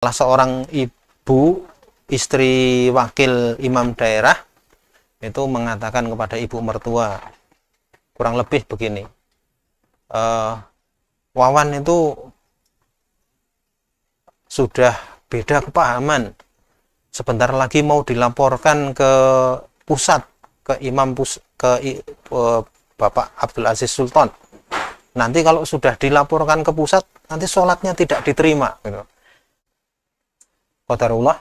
salah seorang ibu istri wakil imam daerah itu mengatakan kepada ibu mertua kurang lebih begini uh, Wawan itu sudah beda kepahaman sebentar lagi mau dilaporkan ke pusat ke imam pus ke uh, Bapak Abdul Aziz Sultan nanti kalau sudah dilaporkan ke pusat nanti sholatnya tidak diterima gitu Qadarullah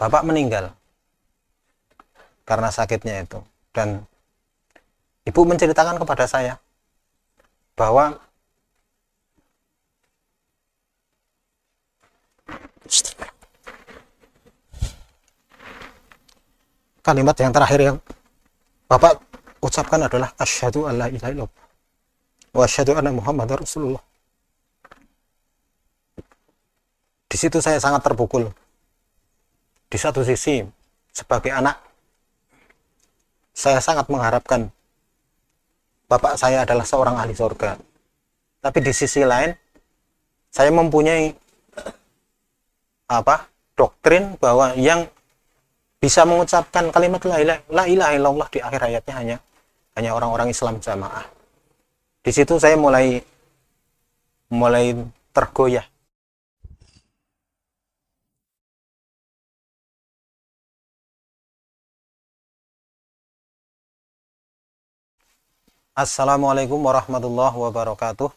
bapak meninggal karena sakitnya itu dan ibu menceritakan kepada saya bahwa kalimat yang terakhir yang bapak ucapkan adalah asyhadu alla ilaha illallah wa asyhadu anna muhammadar rasulullah Di situ saya sangat terpukul. Di satu sisi, sebagai anak, saya sangat mengharapkan bapak saya adalah seorang ahli sorga. Tapi di sisi lain, saya mempunyai eh, apa doktrin bahwa yang bisa mengucapkan kalimat la ilaha, la illallah di akhir hayatnya hanya hanya orang-orang Islam jamaah. Di situ saya mulai mulai tergoyah Assalamualaikum warahmatullahi wabarakatuh.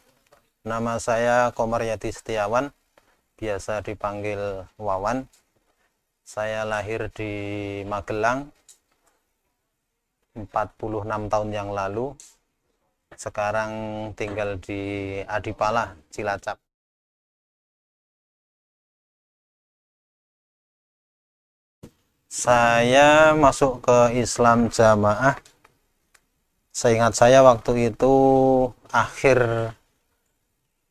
Nama saya Komar Yati Setiawan, biasa dipanggil Wawan. Saya lahir di Magelang 46 tahun yang lalu. Sekarang tinggal di Adipala, Cilacap. Saya masuk ke Islam Jamaah Seingat saya waktu itu akhir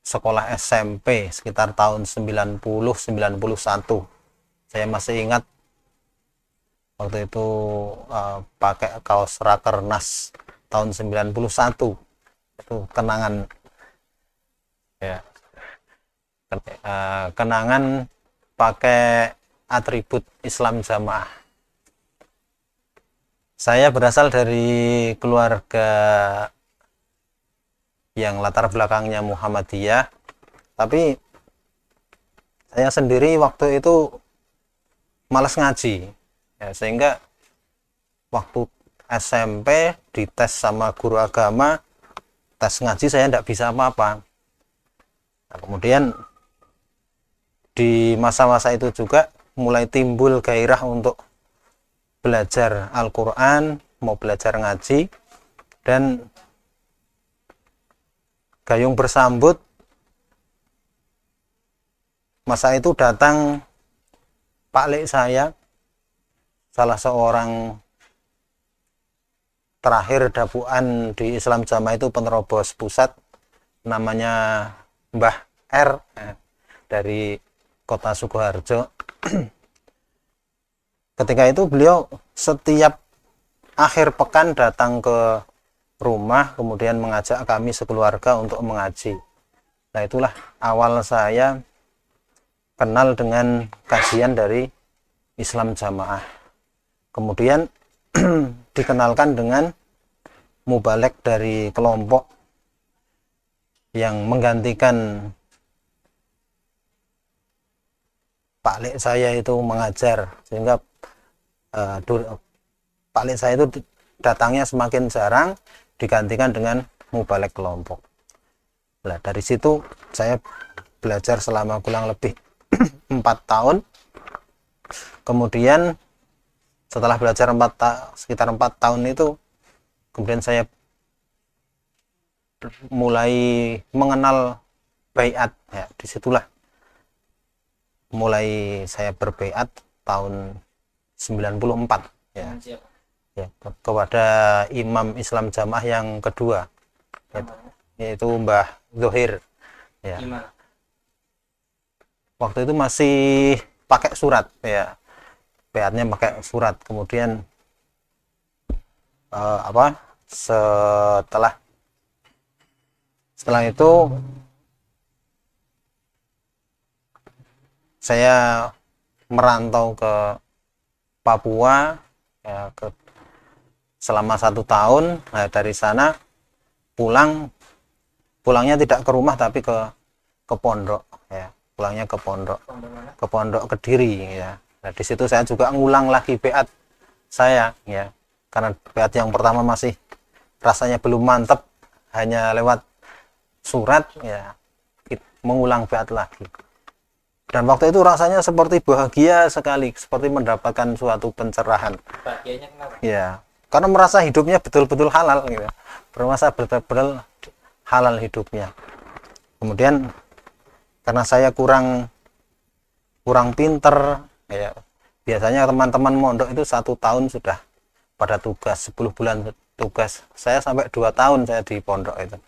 sekolah SMP sekitar tahun 90 91. Saya masih ingat waktu itu uh, pakai kaos Rakernas tahun 91. Itu kenangan ya. Eh, kenangan pakai atribut Islam jamaah saya berasal dari keluarga yang latar belakangnya Muhammadiyah tapi saya sendiri waktu itu malas ngaji ya, sehingga waktu SMP dites sama guru agama tes ngaji saya tidak bisa apa-apa nah, kemudian di masa-masa itu juga mulai timbul gairah untuk belajar Al-Quran, mau belajar ngaji, dan Gayung bersambut masa itu datang Pak Lek saya, salah seorang terakhir dapuan di Islam Jama itu penerobos pusat, namanya Mbah R eh, dari kota Sukoharjo ketika itu beliau setiap akhir pekan datang ke rumah kemudian mengajak kami sekeluarga untuk mengaji nah itulah awal saya kenal dengan kajian dari Islam Jamaah kemudian dikenalkan dengan mubalek dari kelompok yang menggantikan Pak Lek saya itu mengajar sehingga uh, paling saya itu datangnya semakin jarang digantikan dengan mubalek kelompok nah dari situ saya belajar selama kurang lebih empat tahun kemudian setelah belajar 4 ta sekitar empat tahun itu kemudian saya mulai mengenal bayat ya disitulah mulai saya berbayat tahun 94 ya. Hmm, ya ke kepada imam Islam jamaah yang kedua yaitu, yaitu Mbah Zuhir ya. Waktu itu masih pakai surat ya. peatnya pakai surat. Kemudian uh, apa? Setelah setelah itu saya merantau ke Papua ya, ke, selama satu tahun nah, dari sana pulang pulangnya tidak ke rumah tapi ke ke pondok ya pulangnya ke pondok ke pondok kediri ya nah, di situ saya juga ngulang lagi beat saya ya karena beat yang pertama masih rasanya belum mantap hanya lewat surat ya mengulang beat lagi dan waktu itu rasanya seperti bahagia sekali seperti mendapatkan suatu pencerahan bahagianya kenapa ya karena merasa hidupnya betul-betul halal gitu merasa betul-betul halal hidupnya kemudian karena saya kurang kurang pinter ya biasanya teman-teman mondok itu satu tahun sudah pada tugas 10 bulan tugas saya sampai dua tahun saya di pondok itu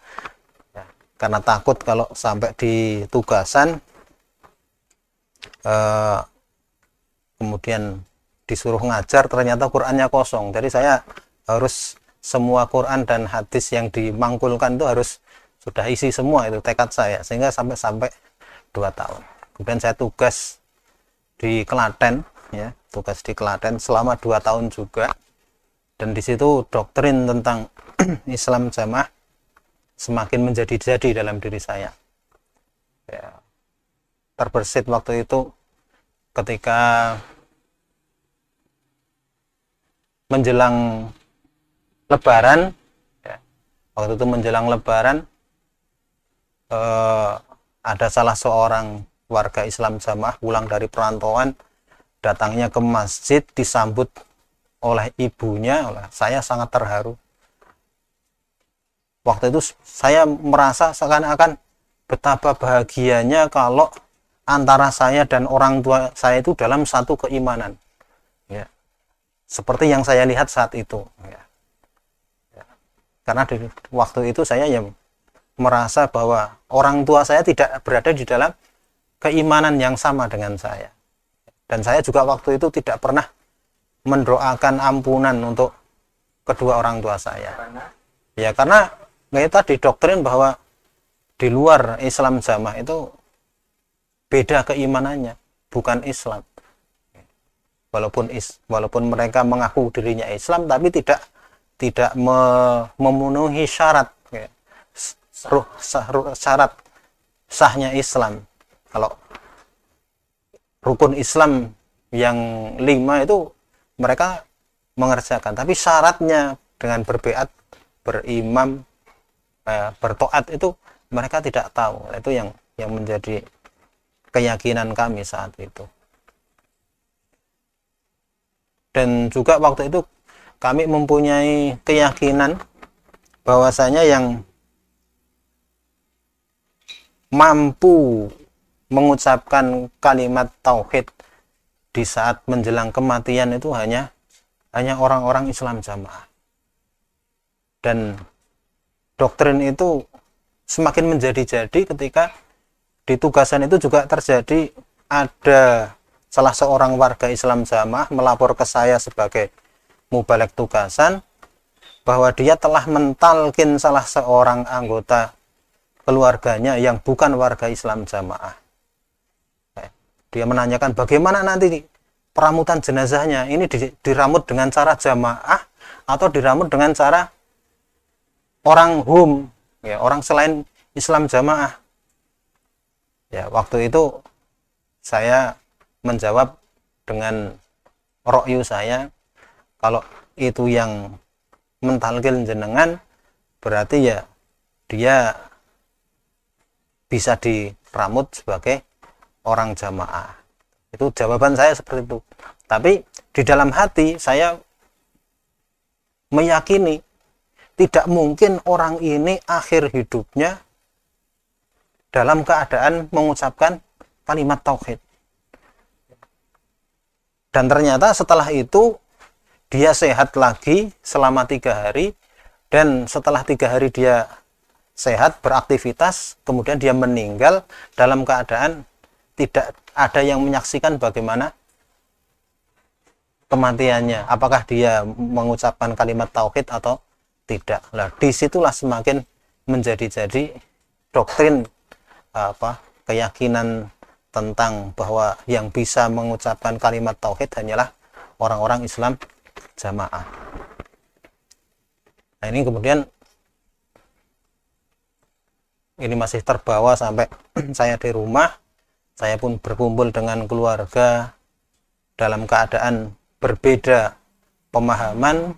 ya, karena takut kalau sampai di tugasan eh, kemudian disuruh ngajar ternyata Qurannya kosong jadi saya harus semua Quran dan hadis yang dimangkulkan itu harus sudah isi semua itu tekad saya sehingga sampai sampai dua tahun kemudian saya tugas di Klaten ya tugas di Klaten selama dua tahun juga dan di situ doktrin tentang Islam jamaah semakin menjadi-jadi dalam diri saya ya, terbersit waktu itu ketika menjelang lebaran ya, waktu itu menjelang lebaran eh, ada salah seorang warga Islam jamaah pulang dari perantauan datangnya ke masjid disambut oleh ibunya oleh saya sangat terharu waktu itu saya merasa seakan-akan betapa bahagianya kalau antara saya dan orang tua saya itu dalam satu keimanan ya seperti yang saya lihat saat itu ya. Ya. karena di waktu itu saya yang merasa bahwa orang tua saya tidak berada di dalam keimanan yang sama dengan saya dan saya juga waktu itu tidak pernah mendoakan ampunan untuk kedua orang tua saya karena? ya karena kita didoktrin bahwa di luar Islam jamaah itu beda keimanannya bukan Islam walaupun is, walaupun mereka mengaku dirinya Islam tapi tidak tidak me, memenuhi syarat ya. ruh, sah, syarat sahnya Islam kalau rukun Islam yang lima itu mereka mengerjakan tapi syaratnya dengan berbeat berimam eh, bertoat itu mereka tidak tahu itu yang yang menjadi keyakinan kami saat itu. Dan juga waktu itu kami mempunyai keyakinan bahwasanya yang mampu mengucapkan kalimat tauhid di saat menjelang kematian itu hanya hanya orang-orang Islam jamaah. Dan doktrin itu semakin menjadi-jadi ketika di tugasan itu juga terjadi ada salah seorang warga Islam Jamaah melapor ke saya sebagai mubalek tugasan bahwa dia telah mentalkin salah seorang anggota keluarganya yang bukan warga Islam Jamaah. Eh, dia menanyakan bagaimana nanti peramutan jenazahnya ini diramut dengan cara jamaah atau diramut dengan cara orang hum ya orang selain Islam jamaah ya waktu itu saya menjawab dengan rokyu saya kalau itu yang mentalkil jenengan berarti ya dia bisa diramut sebagai orang jamaah itu jawaban saya seperti itu tapi di dalam hati saya meyakini tidak mungkin orang ini akhir hidupnya dalam keadaan mengucapkan kalimat tauhid. Dan ternyata setelah itu dia sehat lagi selama tiga hari dan setelah tiga hari dia sehat beraktivitas kemudian dia meninggal dalam keadaan tidak ada yang menyaksikan bagaimana kematiannya apakah dia mengucapkan kalimat tauhid atau tidak lah disitulah semakin menjadi-jadi doktrin apa keyakinan tentang bahwa yang bisa mengucapkan kalimat tauhid hanyalah orang-orang Islam jamaah. Nah, ini kemudian ini masih terbawa sampai saya di rumah. Saya pun berkumpul dengan keluarga dalam keadaan berbeda pemahaman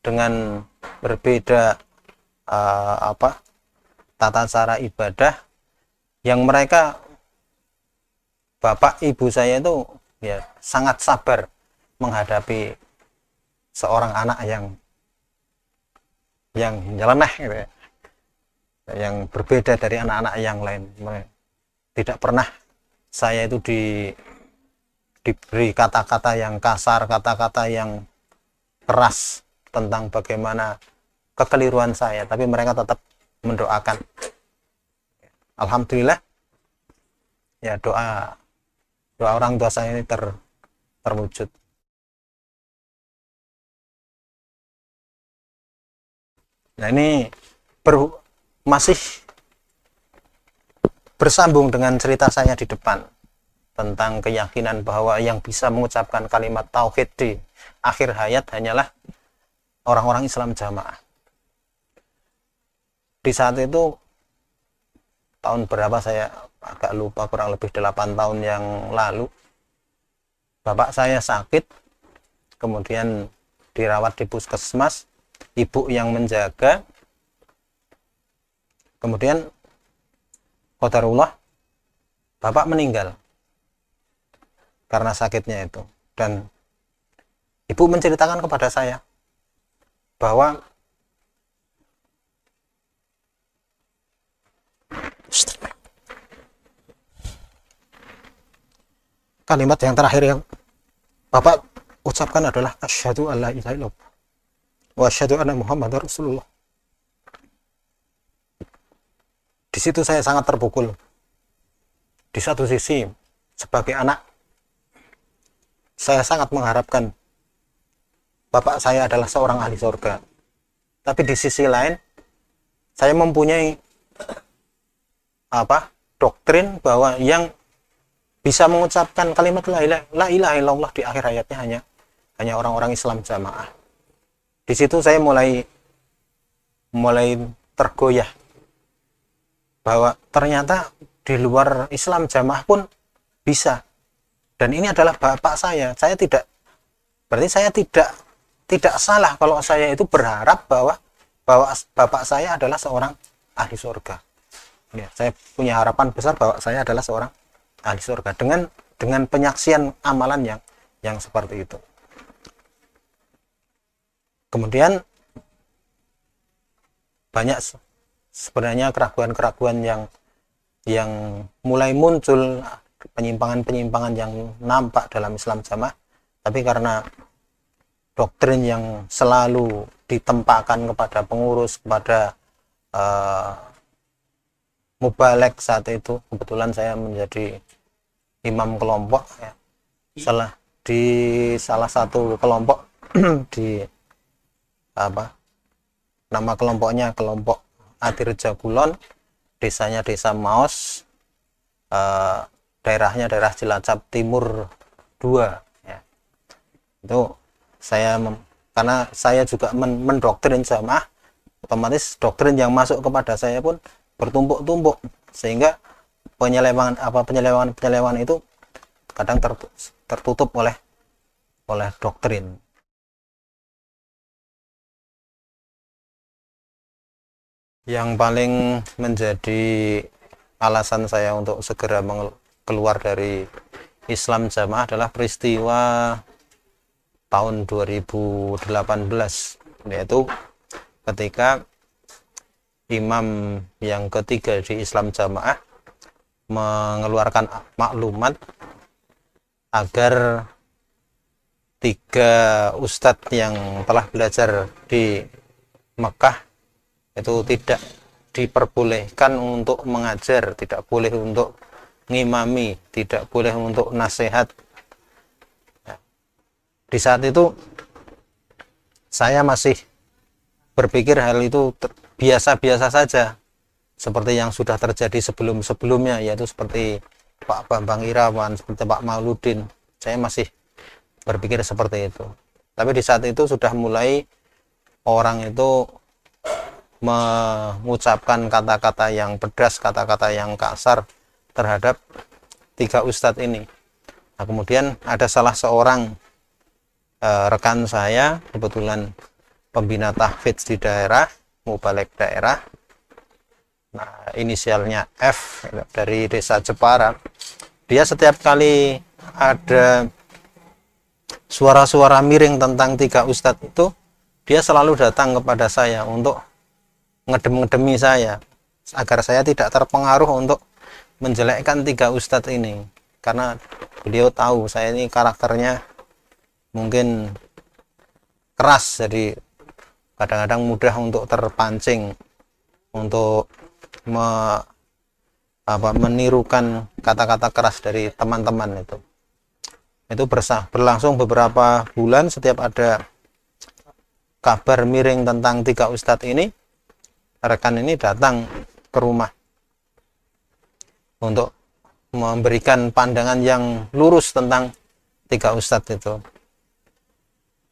dengan berbeda uh, apa tata cara ibadah yang mereka bapak ibu saya itu ya sangat sabar menghadapi seorang anak yang yang nyeleneh gitu ya. yang berbeda dari anak-anak yang lain tidak pernah saya itu di diberi kata-kata yang kasar kata-kata yang keras tentang bagaimana kekeliruan saya tapi mereka tetap mendoakan alhamdulillah ya doa doa orang tua saya ini ter terwujud nah ini ber, masih bersambung dengan cerita saya di depan tentang keyakinan bahwa yang bisa mengucapkan kalimat tauhid di akhir hayat hanyalah orang-orang Islam jamaah di saat itu tahun berapa saya agak lupa kurang lebih 8 tahun yang lalu bapak saya sakit kemudian dirawat di puskesmas ibu yang menjaga kemudian kodarullah bapak meninggal karena sakitnya itu dan ibu menceritakan kepada saya bahwa kalimat yang terakhir yang Bapak ucapkan adalah asyhadu alla ilaha illallah wa asyhadu anna muhammadar rasulullah. Di situ saya sangat terpukul. Di satu sisi sebagai anak saya sangat mengharapkan bapak saya adalah seorang ahli surga. Tapi di sisi lain saya mempunyai apa? doktrin bahwa yang bisa mengucapkan kalimat la ilaha, illallah di akhir hayatnya hanya hanya orang-orang Islam jamaah. Di situ saya mulai mulai tergoyah bahwa ternyata di luar Islam jamaah pun bisa. Dan ini adalah bapak saya. Saya tidak berarti saya tidak tidak salah kalau saya itu berharap bahwa bahwa bapak saya adalah seorang ahli surga. Ya, saya punya harapan besar bahwa saya adalah seorang ahli surga dengan dengan penyaksian amalan yang yang seperti itu. Kemudian banyak sebenarnya keraguan-keraguan yang yang mulai muncul penyimpangan-penyimpangan yang nampak dalam Islam jamaah tapi karena doktrin yang selalu ditempakan kepada pengurus kepada uh, mubalek saat itu kebetulan saya menjadi imam kelompok ya. salah di salah satu kelompok di apa nama kelompoknya kelompok adirja Kulon desanya desa Maos uh, daerahnya daerah Cilacap Timur 2 ya. itu saya karena saya juga men mendoktrin jamaah otomatis doktrin yang masuk kepada saya pun bertumpuk-tumpuk sehingga penyelewangan apa penyelewangan penyelewangan itu kadang tertutup oleh oleh doktrin yang paling menjadi alasan saya untuk segera keluar dari Islam jamaah adalah peristiwa tahun 2018 yaitu ketika imam yang ketiga di Islam jamaah mengeluarkan maklumat agar tiga ustadz yang telah belajar di Mekah itu tidak diperbolehkan untuk mengajar, tidak boleh untuk ngimami, tidak boleh untuk nasihat. Ya. Di saat itu saya masih berpikir hal itu biasa-biasa saja seperti yang sudah terjadi sebelum-sebelumnya yaitu seperti Pak Bambang Irawan, seperti Pak Mauludin. Saya masih berpikir seperti itu. Tapi di saat itu sudah mulai orang itu mengucapkan kata-kata yang pedas, kata-kata yang kasar terhadap tiga ustadz ini. Nah, kemudian ada salah seorang e, rekan saya, kebetulan pembina tahfidz di daerah, mubalek daerah, Nah, inisialnya F dari desa Jepara dia setiap kali ada suara-suara miring tentang tiga ustadz itu dia selalu datang kepada saya untuk ngedem-ngedemi saya agar saya tidak terpengaruh untuk menjelekkan tiga ustadz ini karena beliau tahu saya ini karakternya mungkin keras jadi kadang-kadang mudah untuk terpancing untuk me, apa, menirukan kata-kata keras dari teman-teman itu itu bersah, berlangsung beberapa bulan setiap ada kabar miring tentang tiga ustadz ini rekan ini datang ke rumah untuk memberikan pandangan yang lurus tentang tiga ustadz itu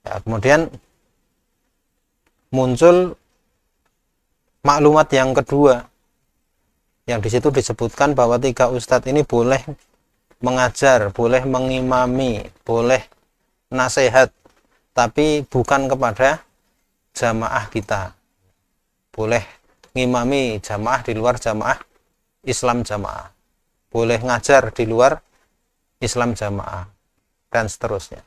ya, kemudian muncul maklumat yang kedua yang di situ disebutkan bahwa tiga ustadz ini boleh mengajar, boleh mengimami, boleh nasihat, tapi bukan kepada jamaah kita. Boleh ngimami jamaah di luar jamaah Islam jamaah. Boleh ngajar di luar Islam jamaah dan seterusnya.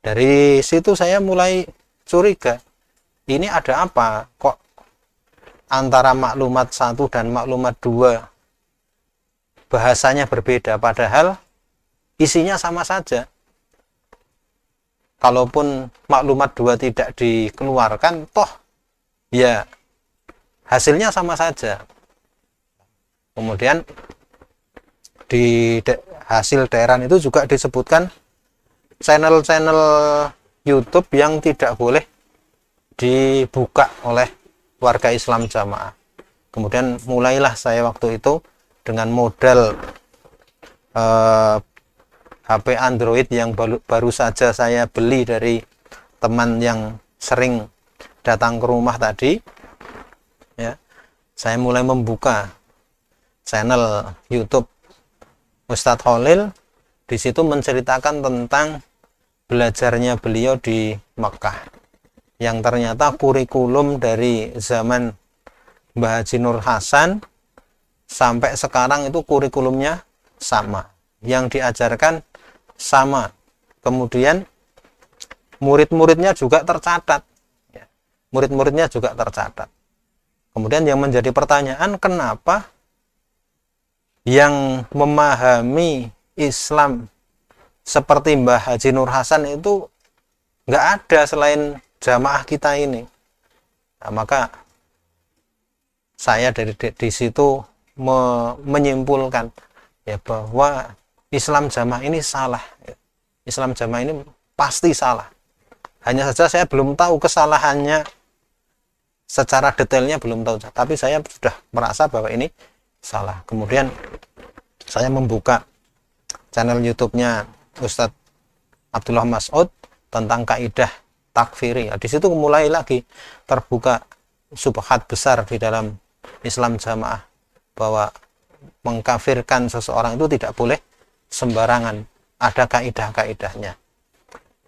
Dari situ saya mulai curiga. Ini ada apa? Kok antara maklumat satu dan maklumat dua bahasanya berbeda padahal isinya sama saja kalaupun maklumat dua tidak dikeluarkan toh ya hasilnya sama saja kemudian di hasil daerah itu juga disebutkan channel-channel YouTube yang tidak boleh dibuka oleh warga Islam jamaah. Kemudian mulailah saya waktu itu dengan modal eh, HP Android yang baru, baru saja saya beli dari teman yang sering datang ke rumah tadi. Ya, saya mulai membuka channel YouTube Ustadz Holil. Di situ menceritakan tentang belajarnya beliau di Mekah yang ternyata kurikulum dari zaman Mbah Haji Nur Hasan sampai sekarang itu kurikulumnya sama yang diajarkan sama kemudian murid-muridnya juga tercatat ya, murid-muridnya juga tercatat kemudian yang menjadi pertanyaan kenapa yang memahami Islam seperti Mbah Haji Nur Hasan itu nggak ada selain jamaah kita ini. Nah, maka saya dari di, situ me, menyimpulkan ya bahwa Islam jamaah ini salah. Islam jamaah ini pasti salah. Hanya saja saya belum tahu kesalahannya secara detailnya belum tahu, tapi saya sudah merasa bahwa ini salah. Kemudian saya membuka channel YouTube-nya Ustadz Abdullah Mas'ud tentang kaidah takfiri. Nah, di situ mulai lagi terbuka subhat besar di dalam Islam jamaah bahwa mengkafirkan seseorang itu tidak boleh sembarangan. Ada kaidah-kaidahnya.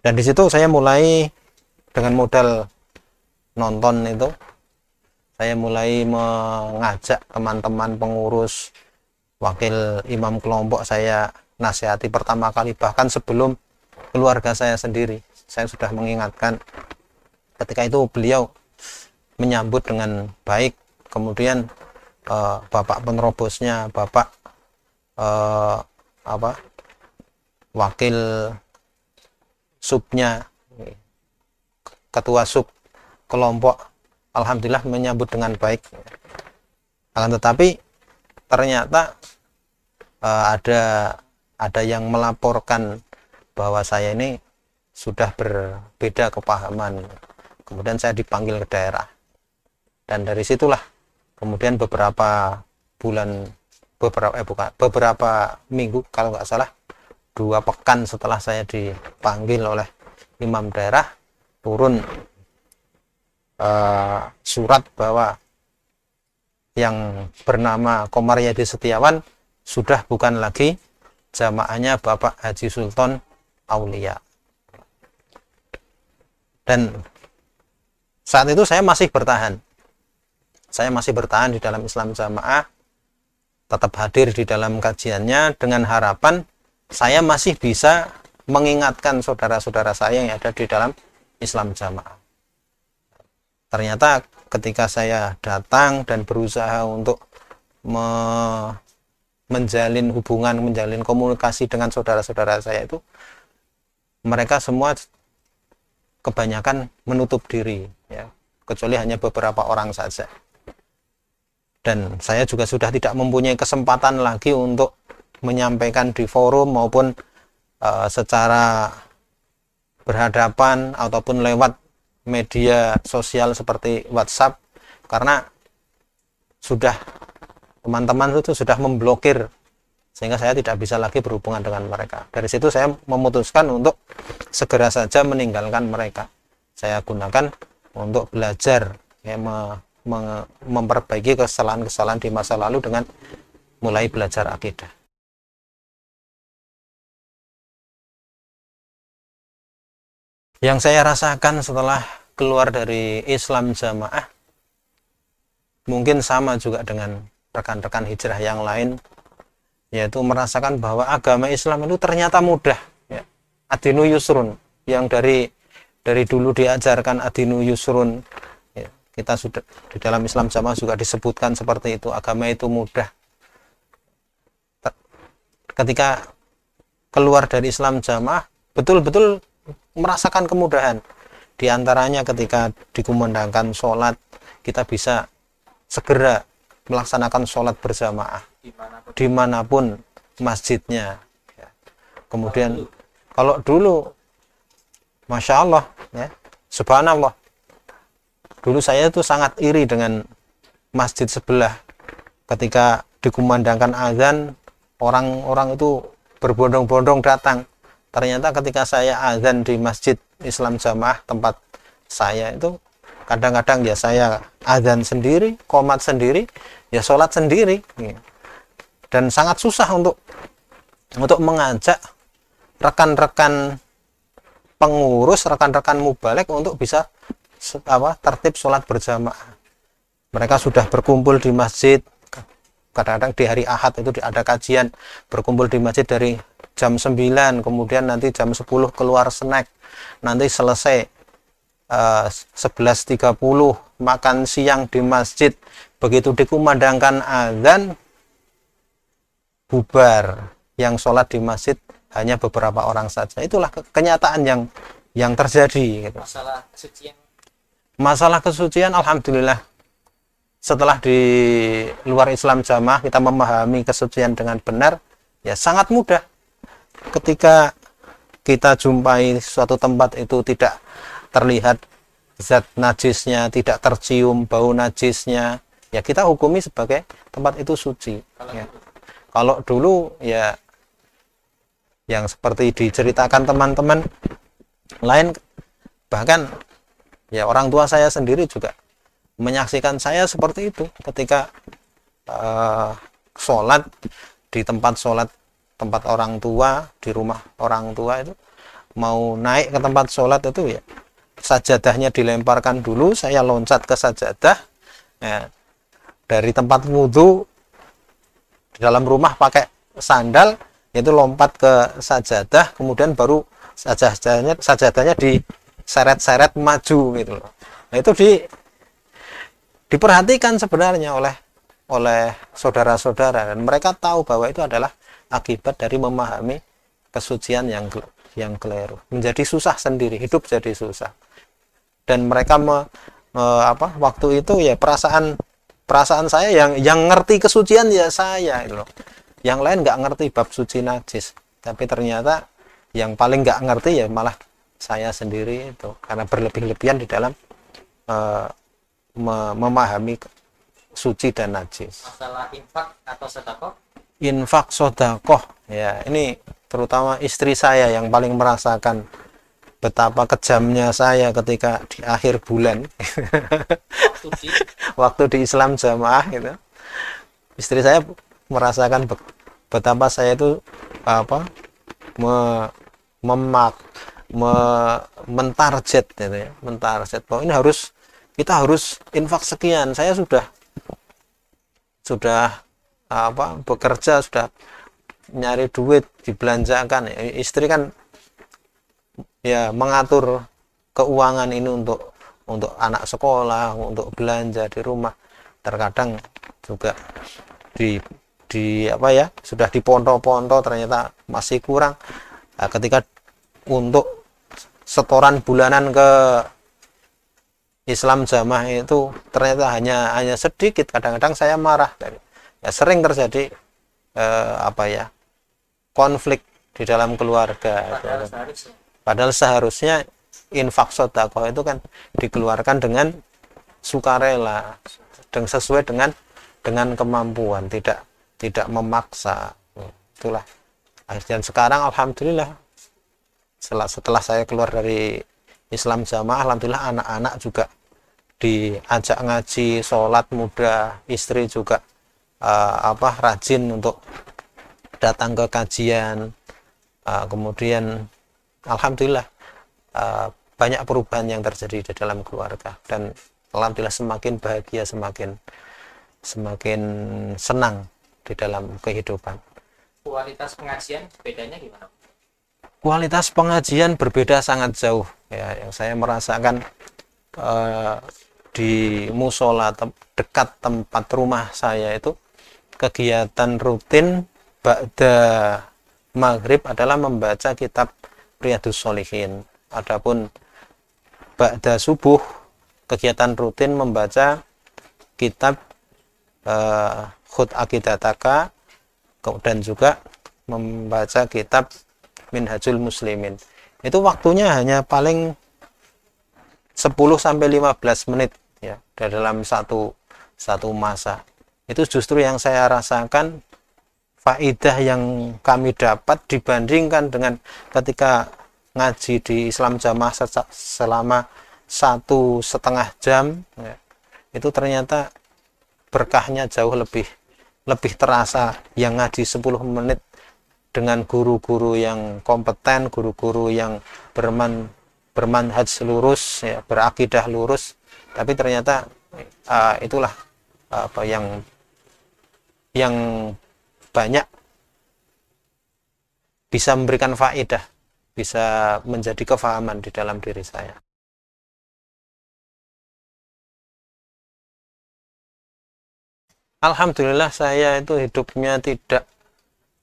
Dan di situ saya mulai dengan modal nonton itu saya mulai mengajak teman-teman pengurus wakil imam kelompok saya nasihati pertama kali bahkan sebelum keluarga saya sendiri saya sudah mengingatkan ketika itu beliau menyambut dengan baik kemudian uh, bapak penerobosnya bapak uh, apa wakil subnya ketua sub kelompok alhamdulillah menyambut dengan baik akan tetapi ternyata uh, ada ada yang melaporkan bahwa saya ini sudah berbeda kepahaman kemudian saya dipanggil ke daerah dan dari situlah kemudian beberapa bulan beberapa eh bukan beberapa minggu kalau nggak salah dua pekan setelah saya dipanggil oleh imam daerah turun uh, surat bahwa yang bernama Komar Yadi Setiawan sudah bukan lagi jamaahnya Bapak Haji Sultan Aulia dan saat itu saya masih bertahan saya masih bertahan di dalam Islam Jamaah tetap hadir di dalam kajiannya dengan harapan saya masih bisa mengingatkan saudara-saudara saya yang ada di dalam Islam Jamaah ternyata ketika saya datang dan berusaha untuk me menjalin hubungan, menjalin komunikasi dengan saudara-saudara saya itu mereka semua kebanyakan menutup diri ya kecuali hanya beberapa orang saja dan saya juga sudah tidak mempunyai kesempatan lagi untuk menyampaikan di forum maupun e, secara berhadapan ataupun lewat media sosial seperti WhatsApp karena sudah teman-teman itu sudah memblokir sehingga saya tidak bisa lagi berhubungan dengan mereka. Dari situ saya memutuskan untuk segera saja meninggalkan mereka saya gunakan untuk belajar ya, me, me, memperbaiki kesalahan-kesalahan di masa lalu dengan mulai belajar akidah yang saya rasakan setelah keluar dari Islam jamaah mungkin sama juga dengan rekan-rekan hijrah yang lain yaitu merasakan bahwa agama Islam itu ternyata mudah adinu yusrun yang dari dari dulu diajarkan adinu yusrun ya, kita sudah di dalam Islam sama juga disebutkan seperti itu agama itu mudah ketika keluar dari Islam jamaah betul-betul merasakan kemudahan diantaranya ketika dikumandangkan sholat kita bisa segera melaksanakan sholat berjamaah dimanapun masjidnya ya. kemudian kalau dulu, Masya Allah, ya, Subhanallah. Dulu saya itu sangat iri dengan masjid sebelah. Ketika dikumandangkan azan, orang-orang itu berbondong-bondong datang. Ternyata ketika saya azan di masjid Islam Jamaah tempat saya itu kadang-kadang ya saya azan sendiri, komat sendiri, ya sholat sendiri. Iya. Dan sangat susah untuk untuk mengajak rekan-rekan pengurus, rekan-rekan mubalik untuk bisa apa tertib sholat berjamaah. Mereka sudah berkumpul di masjid, kadang-kadang di hari Ahad itu ada kajian, berkumpul di masjid dari jam 9, kemudian nanti jam 10 keluar snack, nanti selesai eh, uh, 11.30 makan siang di masjid, begitu dikumandangkan azan bubar yang sholat di masjid hanya beberapa orang saja itulah kenyataan yang yang terjadi gitu. masalah kesucian masalah kesucian alhamdulillah setelah di luar Islam jamaah kita memahami kesucian dengan benar ya sangat mudah ketika kita jumpai suatu tempat itu tidak terlihat zat najisnya tidak tercium bau najisnya ya kita hukumi sebagai tempat itu suci kalau ya. kalau dulu ya yang seperti diceritakan teman-teman lain bahkan ya orang tua saya sendiri juga menyaksikan saya seperti itu ketika uh, sholat di tempat sholat tempat orang tua di rumah orang tua itu mau naik ke tempat sholat itu ya sajadahnya dilemparkan dulu saya loncat ke sajadah ya, dari tempat wudhu di dalam rumah pakai sandal yaitu lompat ke sajadah kemudian baru sajadahnya sajadahnya diseret-seret maju gitu loh nah itu di diperhatikan sebenarnya oleh oleh saudara-saudara dan mereka tahu bahwa itu adalah akibat dari memahami kesucian yang yang keliru menjadi susah sendiri hidup jadi susah dan mereka me, me, apa waktu itu ya perasaan perasaan saya yang yang ngerti kesucian ya saya gitu yang lain nggak ngerti bab suci najis tapi ternyata yang paling nggak ngerti ya malah saya sendiri itu karena berlebih-lebihan di dalam uh, memahami suci dan najis masalah infak atau sedekah? infak sodakoh ya ini terutama istri saya yang paling merasakan betapa kejamnya saya ketika di akhir bulan waktu di, waktu di Islam jamaah gitu istri saya merasakan betapa saya itu apa me, memak me, mentarget gitu ya mentarget bahwa ini harus kita harus infak sekian saya sudah sudah apa bekerja sudah nyari duit dibelanjakan ya. istri kan ya mengatur keuangan ini untuk untuk anak sekolah untuk belanja di rumah terkadang juga di di apa ya sudah di ponto pondok ternyata masih kurang nah, ketika untuk setoran bulanan ke Islam jamaah itu ternyata hanya hanya sedikit kadang-kadang saya marah ya, sering terjadi eh, apa ya konflik di dalam keluarga padahal, seharusnya. padahal seharusnya infak sodako itu kan dikeluarkan dengan sukarela dan sesuai dengan dengan kemampuan tidak tidak memaksa itulah dan sekarang alhamdulillah setelah setelah saya keluar dari Islam jamaah alhamdulillah anak-anak juga diajak ngaji sholat muda istri juga uh, apa rajin untuk datang ke kajian uh, kemudian alhamdulillah uh, banyak perubahan yang terjadi di dalam keluarga dan alhamdulillah semakin bahagia semakin semakin senang di dalam kehidupan. Kualitas pengajian bedanya gimana? Kualitas pengajian berbeda sangat jauh ya yang saya merasakan eh, di musola te dekat tempat rumah saya itu kegiatan rutin ba'da maghrib adalah membaca kitab Riyadus Solihin. Adapun ba'da subuh kegiatan rutin membaca kitab eh, khut akidataka dan juga membaca kitab Minhajul Muslimin. Itu waktunya hanya paling 10 sampai 15 menit ya dalam satu satu masa. Itu justru yang saya rasakan faidah yang kami dapat dibandingkan dengan ketika ngaji di Islam Jamaah selama satu setengah jam ya, itu ternyata berkahnya jauh lebih lebih terasa yang ngaji 10 menit dengan guru-guru yang kompeten, guru-guru yang berman bermanhaj lurus, ya, berakidah lurus. Tapi ternyata uh, itulah uh, apa yang yang banyak bisa memberikan faedah, bisa menjadi kefahaman di dalam diri saya. Alhamdulillah saya itu hidupnya tidak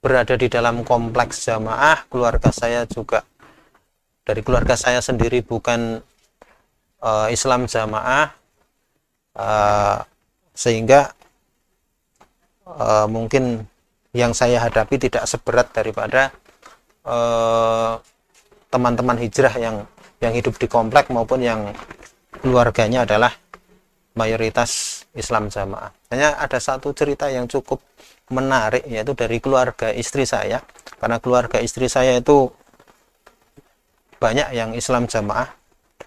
berada di dalam kompleks jamaah keluarga saya juga dari keluarga saya sendiri bukan uh, Islam jamaah uh, sehingga uh, mungkin yang saya hadapi tidak seberat daripada teman-teman uh, hijrah yang yang hidup di kompleks maupun yang keluarganya adalah mayoritas Islam Jamaah. Hanya ada satu cerita yang cukup menarik yaitu dari keluarga istri saya karena keluarga istri saya itu banyak yang Islam Jamaah,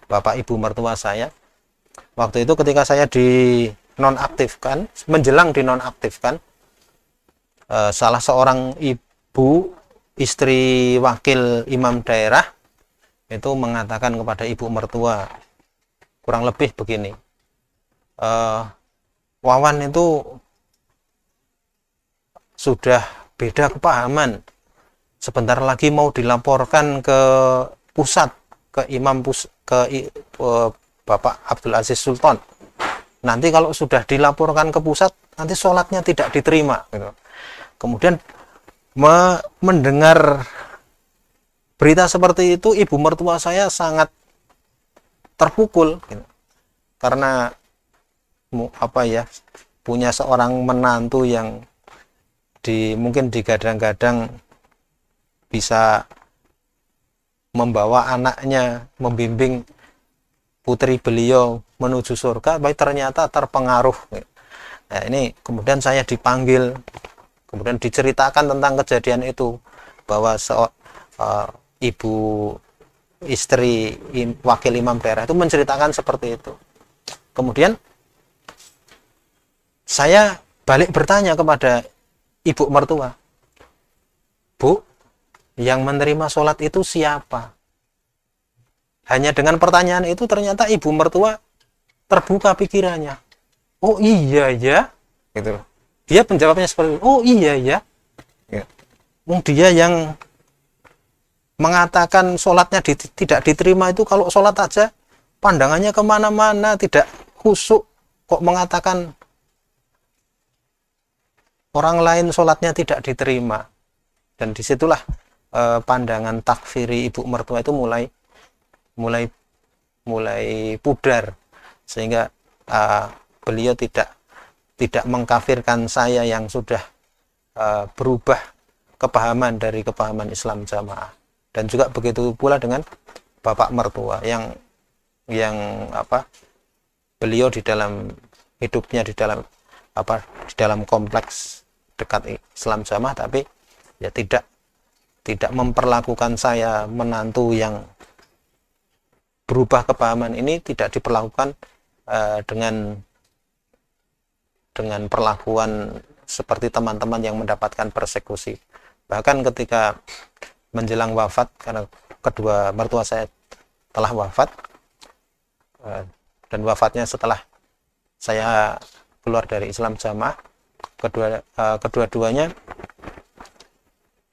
bapak ibu mertua saya. Waktu itu ketika saya di nonaktifkan, menjelang di nonaktifkan, eh, salah seorang ibu istri wakil imam daerah itu mengatakan kepada ibu mertua kurang lebih begini uh, Wawan itu sudah beda kepahaman. Sebentar lagi mau dilaporkan ke pusat ke Imam Pus ke uh, Bapak Abdul Aziz Sultan. Nanti kalau sudah dilaporkan ke pusat, nanti sholatnya tidak diterima. Gitu. Kemudian me mendengar berita seperti itu ibu mertua saya sangat terpukul gitu. karena apa ya punya seorang menantu yang di mungkin digadang-gadang bisa membawa anaknya membimbing putri beliau menuju surga tapi ternyata terpengaruh nah, ini kemudian saya dipanggil kemudian diceritakan tentang kejadian itu bahwa se uh, ibu istri im, wakil imam daerah itu menceritakan seperti itu kemudian saya balik bertanya kepada ibu mertua, Bu, yang menerima sholat itu siapa? Hanya dengan pertanyaan itu ternyata ibu mertua terbuka pikirannya. Oh iya ya, gitu Dia penjawabnya seperti itu. Oh iya ya. ya. Dia yang mengatakan sholatnya di, tidak diterima itu kalau sholat aja pandangannya kemana-mana tidak khusuk kok mengatakan orang lain sholatnya tidak diterima dan disitulah eh, pandangan takfiri ibu mertua itu mulai mulai mulai pudar sehingga eh, beliau tidak tidak mengkafirkan saya yang sudah eh, berubah kepahaman dari kepahaman Islam jamaah dan juga begitu pula dengan bapak mertua yang yang apa beliau di dalam hidupnya di dalam apa di dalam kompleks dekat Islam jamaah tapi ya tidak tidak memperlakukan saya menantu yang berubah kepahaman ini tidak diperlakukan uh, dengan dengan perlakuan seperti teman-teman yang mendapatkan persekusi bahkan ketika menjelang wafat karena kedua mertua saya telah wafat eh, dan wafatnya setelah saya keluar dari Islam jamaah kedua uh, kedua-duanya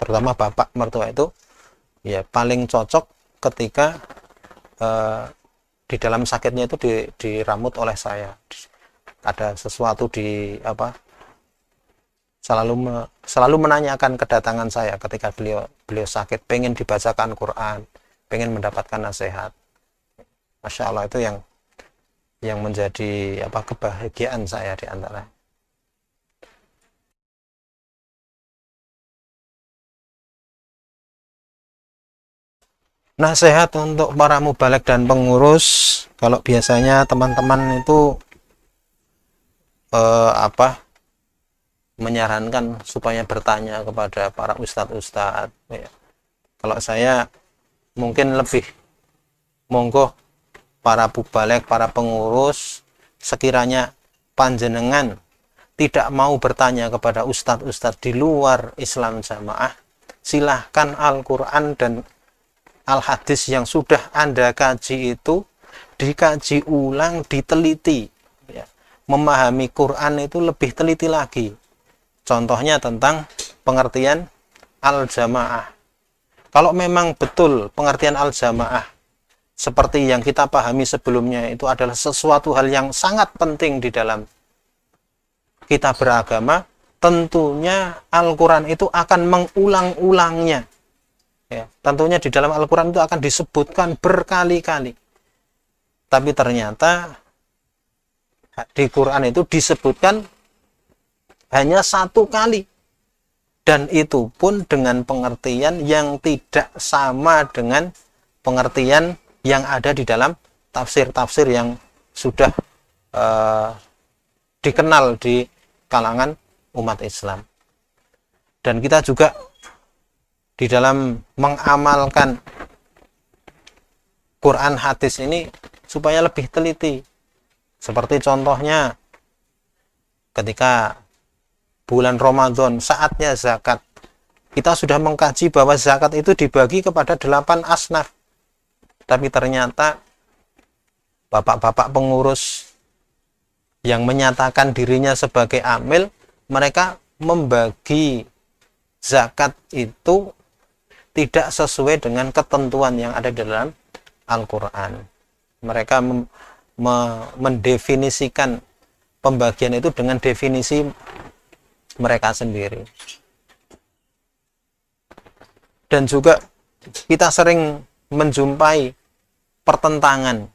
terutama bapak mertua itu ya paling cocok ketika uh, di dalam sakitnya itu di, diramut oleh saya ada sesuatu di apa selalu me, selalu menanyakan kedatangan saya ketika beliau beliau sakit pengen dibacakan Quran pengen mendapatkan nasihat Masya Allah itu yang yang menjadi apa kebahagiaan saya di antara nasihat untuk para mubalek dan pengurus kalau biasanya teman-teman itu eh, apa menyarankan supaya bertanya kepada para ustadz-ustadz ya. kalau saya mungkin lebih monggo para mubalek para pengurus sekiranya panjenengan tidak mau bertanya kepada ustadz-ustadz di luar Islam jamaah silahkan Al-Quran dan al-hadis yang sudah Anda kaji itu dikaji ulang, diteliti. Ya. Memahami Quran itu lebih teliti lagi. Contohnya tentang pengertian al-jamaah. Kalau memang betul pengertian al-jamaah seperti yang kita pahami sebelumnya itu adalah sesuatu hal yang sangat penting di dalam kita beragama, tentunya Al-Quran itu akan mengulang-ulangnya ya, tentunya di dalam Al-Quran itu akan disebutkan berkali-kali tapi ternyata di Quran itu disebutkan hanya satu kali dan itu pun dengan pengertian yang tidak sama dengan pengertian yang ada di dalam tafsir-tafsir yang sudah uh, dikenal di kalangan umat Islam dan kita juga di dalam mengamalkan Quran hadis ini supaya lebih teliti. Seperti contohnya ketika bulan Ramadan saatnya zakat. Kita sudah mengkaji bahwa zakat itu dibagi kepada delapan asnaf. Tapi ternyata bapak-bapak pengurus yang menyatakan dirinya sebagai amil, mereka membagi zakat itu tidak sesuai dengan ketentuan yang ada dalam Al-Quran. Mereka mem, me, mendefinisikan pembagian itu dengan definisi mereka sendiri. Dan juga kita sering menjumpai pertentangan,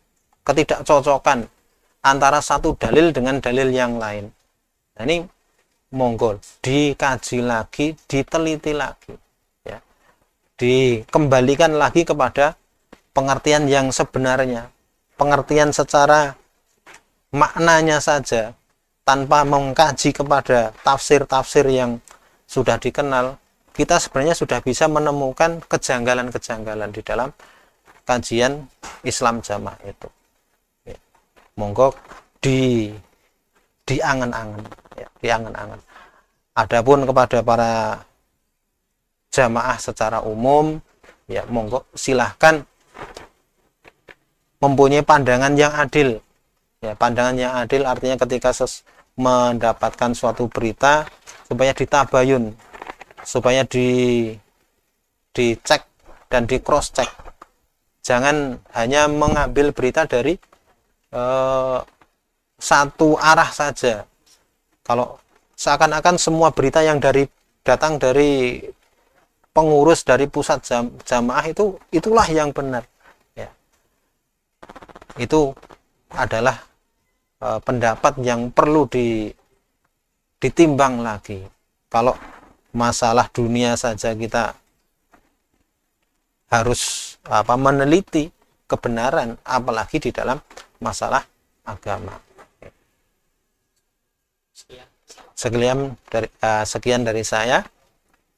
ketidakcocokan antara satu dalil dengan dalil yang lain. Nah, ini monggo dikaji lagi, diteliti lagi dikembalikan lagi kepada pengertian yang sebenarnya pengertian secara maknanya saja tanpa mengkaji kepada tafsir-tafsir yang sudah dikenal kita sebenarnya sudah bisa menemukan kejanggalan-kejanggalan di dalam kajian Islam jama'ah itu ya. monggo di diangan-angan ya, diangan-angan adapun kepada para jamaah secara umum ya monggo silahkan mempunyai pandangan yang adil ya pandangan yang adil artinya ketika ses mendapatkan suatu berita supaya ditabayun supaya di dicek dan di cross check jangan hanya mengambil berita dari eh, satu arah saja kalau seakan-akan semua berita yang dari datang dari pengurus dari pusat jam, jamaah itu itulah yang benar ya itu adalah e, pendapat yang perlu di ditimbang lagi kalau masalah dunia saja kita harus apa meneliti kebenaran apalagi di dalam masalah agama sekian dari uh, sekian dari saya